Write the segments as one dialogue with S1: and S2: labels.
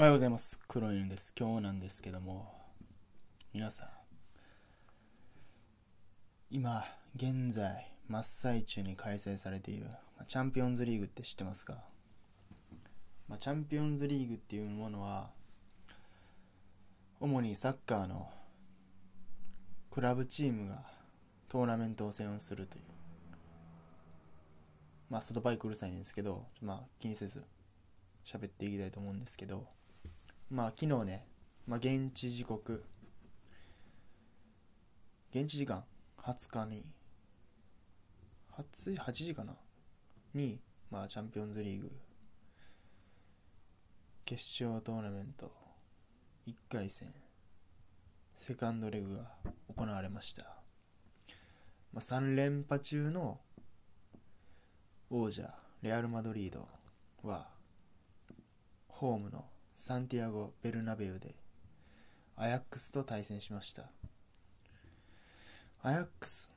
S1: おはようございます。黒犬です。今日なんですけども、皆さん、今、現在、真っ最中に開催されている、チャンピオンズリーグって知ってますか、まあ、チャンピオンズリーグっていうものは、主にサッカーのクラブチームがトーナメントを戦をするという、まあ、外バイクうるさいんですけど、まあ、気にせず、喋っていきたいと思うんですけど、まあ昨日ね、まあ、現地時刻現地時間20日に8時かなに、まあ、チャンピオンズリーグ決勝トーナメント1回戦セカンドレグが行われました、まあ、3連覇中の王者レアル・マドリードはホームのサンティアゴ・ベルナベウでアヤックスと対戦しましたアヤックス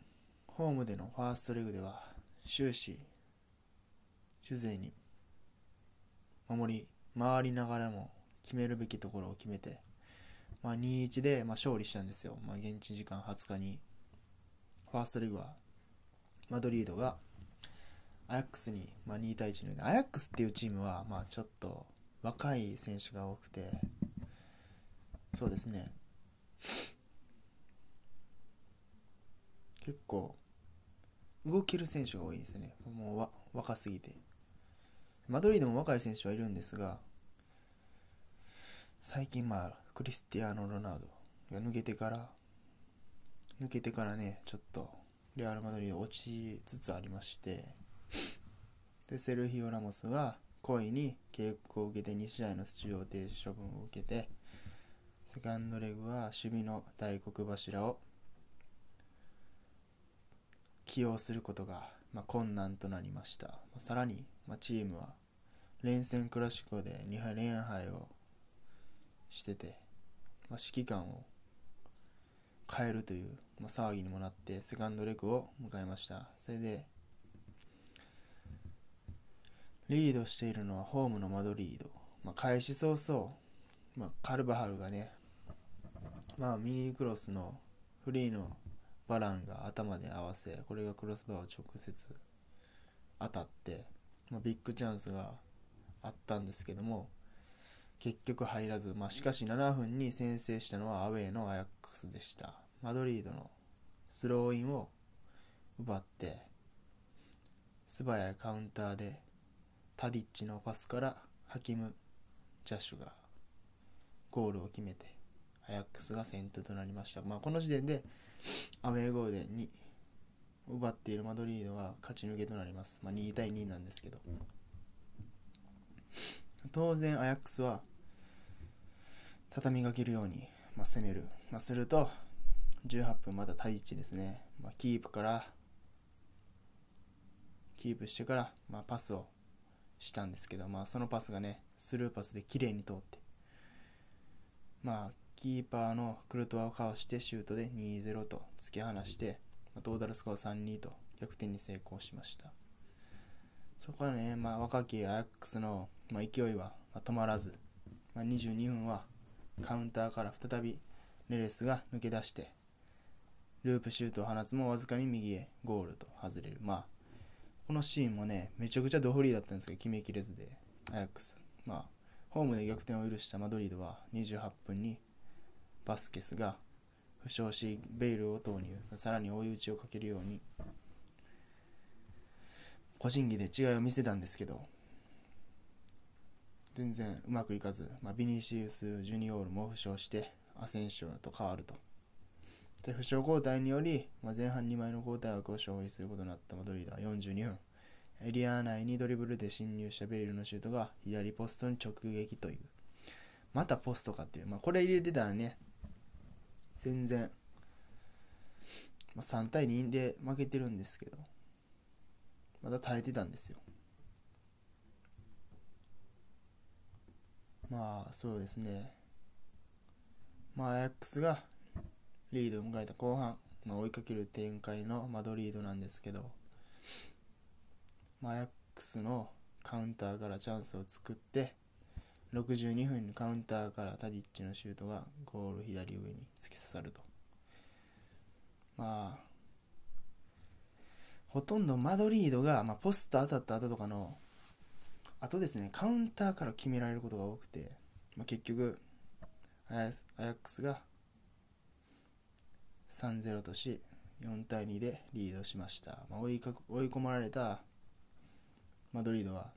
S1: ホームでのファーストレグでは終始主勢に守り回りながらも決めるべきところを決めて、まあ、2-1でまあ勝利したんですよ、まあ、現地時間20日にファーストレグはマドリードがアヤックスにまあ2対1のアヤックスっていうチームはまあちょっと若い選手が多くてそうですね結構動ける選手が多いですねもう若すぎてマドリードも若い選手はいるんですが最近まあクリスティアーノ・ロナウドが抜けてから抜けてからねちょっとレアル・マドリード落ちつつありましてでセルヒオ・ラモスが故意に警告を受けて2試合の出場停止処分を受けてセカンドレグは守備の大黒柱を起用することが、まあ、困難となりました、さらに、まあ、チームは連戦クラシックで2敗連敗をしてて、まあ、指揮官を変えるという、まあ、騒ぎにもなってセカンドレグを迎えましたそれでリードしているのはホームのマドリード。まあ、開始早々、まあ、カルバハルがね、まあ、右クロスのフリーのバランが頭で合わせ、これがクロスバーを直接当たって、まあ、ビッグチャンスがあったんですけども、結局入らず、まあ、しかし7分に先制したのはアウェーのアヤックスでした。マドリードのスローインを奪って、素早いカウンターでタディッチのパスからハキム・ジャッシュがゴールを決めてアヤックスが先頭となりました、まあ、この時点でアウェーゴーデンに奪っているマドリードが勝ち抜けとなります、まあ、2対2なんですけど当然アヤックスは畳みかけるように、まあ、攻める、まあ、すると18分またタディッチですね、まあ、キープからキープしてから、まあ、パスをしたんですけど、まあ、そのパスがねスルーパスで綺麗に通ってまあキーパーのクルトワをかわしてシュートで2-0と突き放してトータルスコア3-2と逆転に成功しましたそこはね、まあ、若きアヤックスの、まあ、勢いは止まらず、まあ、22分はカウンターから再びメレスが抜け出してループシュートを放つもわずかに右へゴールと外れるまあこのシーンもね、めちゃくちゃドフリーだったんですけど、決めきれずで、アヤックス。まあ、ホームで逆転を許したマドリードは28分にバスケスが負傷し、ベイルを投入、さらに追い打ちをかけるように、個人技で違いを見せたんですけど、全然うまくいかず、まあ、ビニシウス・ジュニオールも負傷して、アセンシオと変わると。で負傷交代により、まあ、前半2枚の交代枠を消費することになったマドリードは42分エリア内にドリブルで侵入したベイルのシュートが左ポストに直撃というまたポストかっていう、まあ、これ入れてたらね全然、まあ、3対2で負けてるんですけどまた耐えてたんですよまあそうですねまあアックスがリードを迎えた後半、まあ、追いかける展開のマドリードなんですけど、マヤックスのカウンターからチャンスを作って62分にカウンターからタディッチのシュートがゴール左上に突き刺さるとまあほとんどマドリードが、まあ、ポスト当たった後とかのあとですねカウンターから決められることが多くて、まあ、結局アヤックスが3-0とし4対2でリードしました、まあ、追いか追い込まれたマドリードは、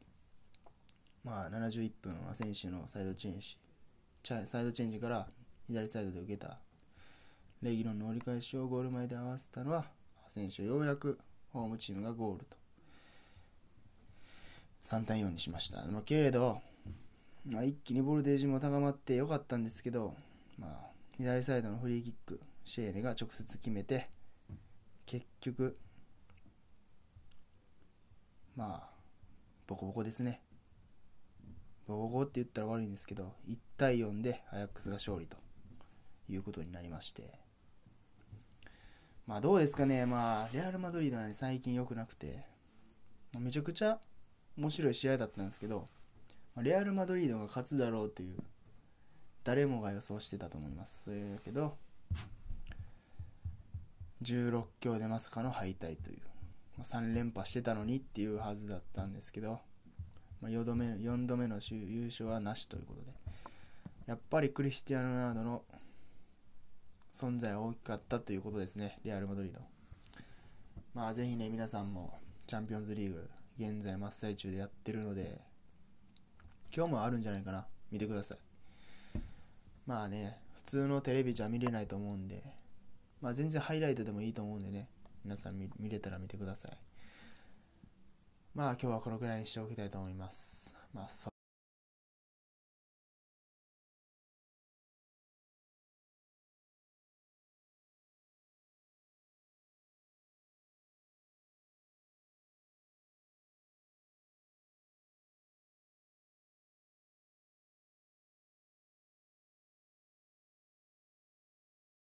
S1: まあ、71分は選手のサイドチェンジサイドチェンジから左サイドで受けたレギロンの折り返しをゴール前で合わせたのは選手ようやくホームチームがゴールと3対4にしました、まあ、けれど、まあ、一気にボルテージも高まってよかったんですけど、まあ、左サイドのフリーキックシエレが直接決めて結局まあボコボコですねボコボコって言ったら悪いんですけど1対4でアヤックスが勝利ということになりましてまあどうですかねまあレアル・マドリードは、ね、最近良くなくてめちゃくちゃ面白い試合だったんですけどレアル・マドリードが勝つだろうという誰もが予想してたと思います。そけど16強でまさかの敗退という、ま3連覇してたのにっていうはずだったんですけど、ま 4, 度目4度目の優勝はなしということでやっぱりクリスティアーノ・ロナウドの存在は大きかったということですねレアル・マドリードまあぜひね皆さんもチャンピオンズリーグ現在真っ最中でやってるので今日もあるんじゃないかな見てくださいまあね普通のテレビじゃ見れないと思うんでまあ、全然ハイライトでもいいと思うんでね、皆さん見れたら見てください。まあ今日はこのくらいにしておきたいと思います。まあ